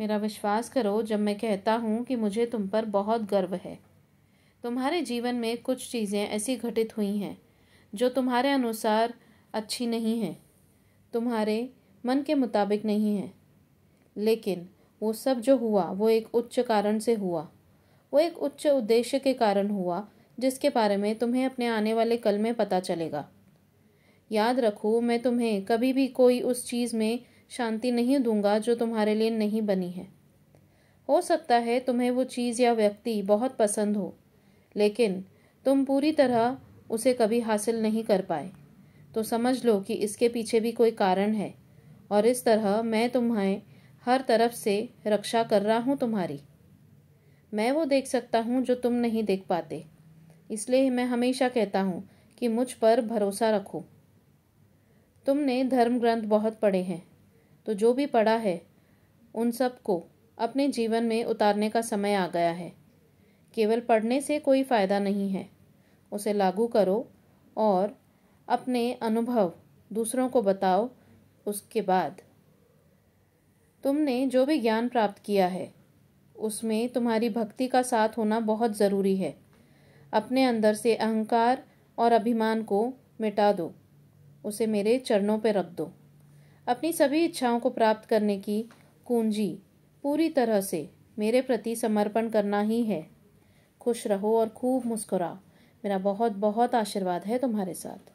मेरा विश्वास करो जब मैं कहता हूँ कि मुझे तुम पर बहुत गर्व है तुम्हारे जीवन में कुछ चीज़ें ऐसी घटित हुई हैं जो तुम्हारे अनुसार अच्छी नहीं हैं तुम्हारे मन के मुताबिक नहीं हैं लेकिन वो सब जो हुआ वो एक उच्च कारण से हुआ वो एक उच्च उद्देश्य के कारण हुआ जिसके बारे में तुम्हें अपने आने वाले कल में पता चलेगा याद रखो मैं तुम्हें कभी भी कोई उस चीज़ में शांति नहीं दूंगा जो तुम्हारे लिए नहीं बनी है हो सकता है तुम्हें वो चीज़ या व्यक्ति बहुत पसंद हो लेकिन तुम पूरी तरह उसे कभी हासिल नहीं कर पाए तो समझ लो कि इसके पीछे भी कोई कारण है और इस तरह मैं तुम्हें हर तरफ से रक्षा कर रहा हूँ तुम्हारी मैं वो देख सकता हूँ जो तुम नहीं देख पाते इसलिए मैं हमेशा कहता हूँ कि मुझ पर भरोसा रखो तुमने धर्म ग्रंथ बहुत पढ़े हैं तो जो भी पढ़ा है उन सब को अपने जीवन में उतारने का समय आ गया है केवल पढ़ने से कोई फ़ायदा नहीं है उसे लागू करो और अपने अनुभव दूसरों को बताओ उसके बाद तुमने जो भी ज्ञान प्राप्त किया है उसमें तुम्हारी भक्ति का साथ होना बहुत ज़रूरी है अपने अंदर से अहंकार और अभिमान को मिटा दो उसे मेरे चरणों पर रख दो अपनी सभी इच्छाओं को प्राप्त करने की कुंजी पूरी तरह से मेरे प्रति समर्पण करना ही है खुश रहो और खूब मुस्कुरा मेरा बहुत बहुत आशीर्वाद है तुम्हारे साथ